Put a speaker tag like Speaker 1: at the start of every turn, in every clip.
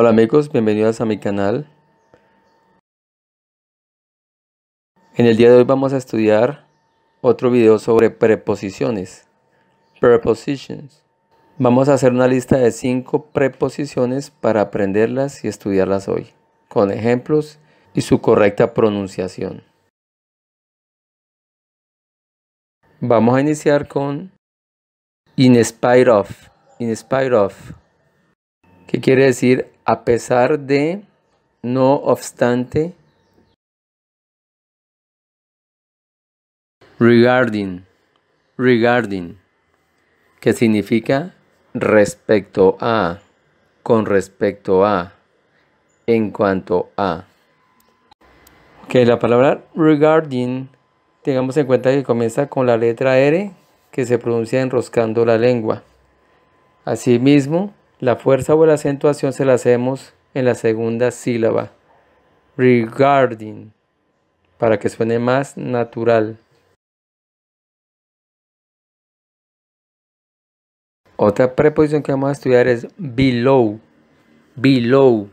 Speaker 1: Hola amigos, bienvenidos a mi canal. En el día de hoy vamos a estudiar otro video sobre preposiciones. Prepositions. Vamos a hacer una lista de 5 preposiciones para aprenderlas y estudiarlas hoy, con ejemplos y su correcta pronunciación. Vamos a iniciar con in spite of. In spite of. ¿Qué quiere decir a pesar de, no obstante, regarding, regarding, que significa respecto a, con respecto a, en cuanto a. Que la palabra regarding, tengamos en cuenta que comienza con la letra R, que se pronuncia enroscando la lengua. Asimismo, la fuerza o la acentuación se la hacemos en la segunda sílaba, regarding, para que suene más natural. Otra preposición que vamos a estudiar es below, below,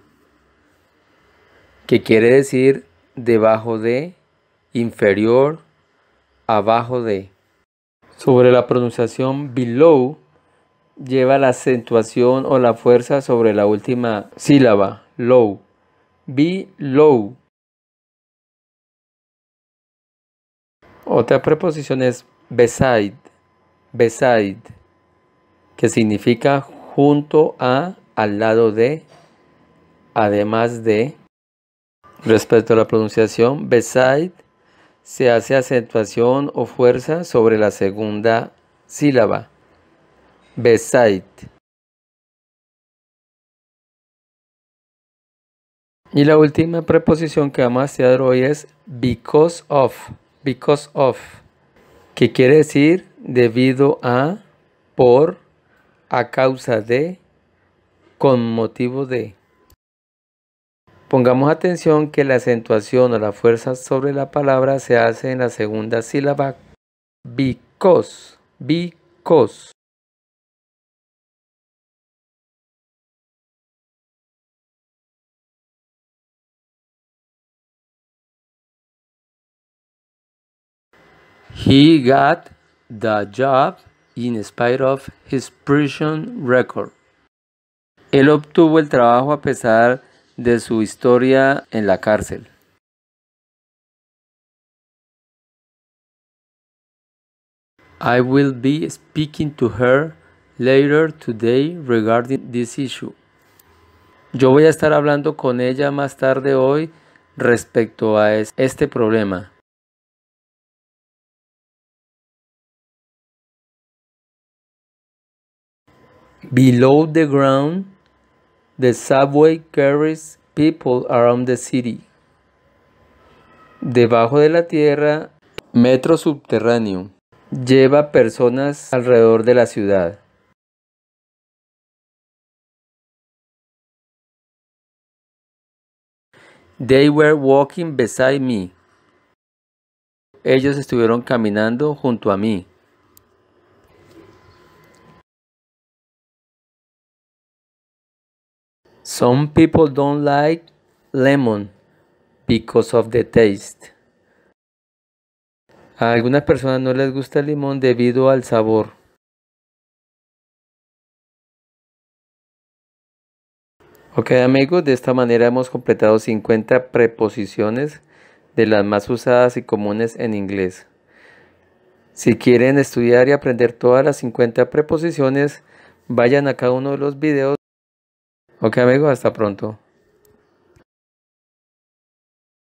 Speaker 1: que quiere decir debajo de, inferior, abajo de. Sobre la pronunciación below, lleva la acentuación o la fuerza sobre la última sílaba, low. Be low. Otra preposición es beside, beside, que significa junto a, al lado de, además de. Respecto a la pronunciación, beside se hace acentuación o fuerza sobre la segunda sílaba. Beside. Y la última preposición que vamos a hacer hoy es because of, because of, que quiere decir debido a, por, a causa de, con motivo de. Pongamos atención que la acentuación o la fuerza sobre la palabra se hace en la segunda sílaba because, because. He got the job in spite of his prison record. Él obtuvo el trabajo a pesar de su historia en la cárcel. I will be speaking to her later today regarding this issue. Yo voy a estar hablando con ella más tarde hoy respecto a este problema. Below the ground, the subway carries people around the city. Debajo de la tierra, metro subterráneo lleva personas alrededor de la ciudad. They were walking beside me. Ellos estuvieron caminando junto a mí. Some people don't like lemon because of the taste. A algunas personas no les gusta el limón debido al sabor. Ok amigos, de esta manera hemos completado 50 preposiciones de las más usadas y comunes en inglés. Si quieren estudiar y aprender todas las 50 preposiciones, vayan a cada uno de los videos. Ok amigo, hasta pronto.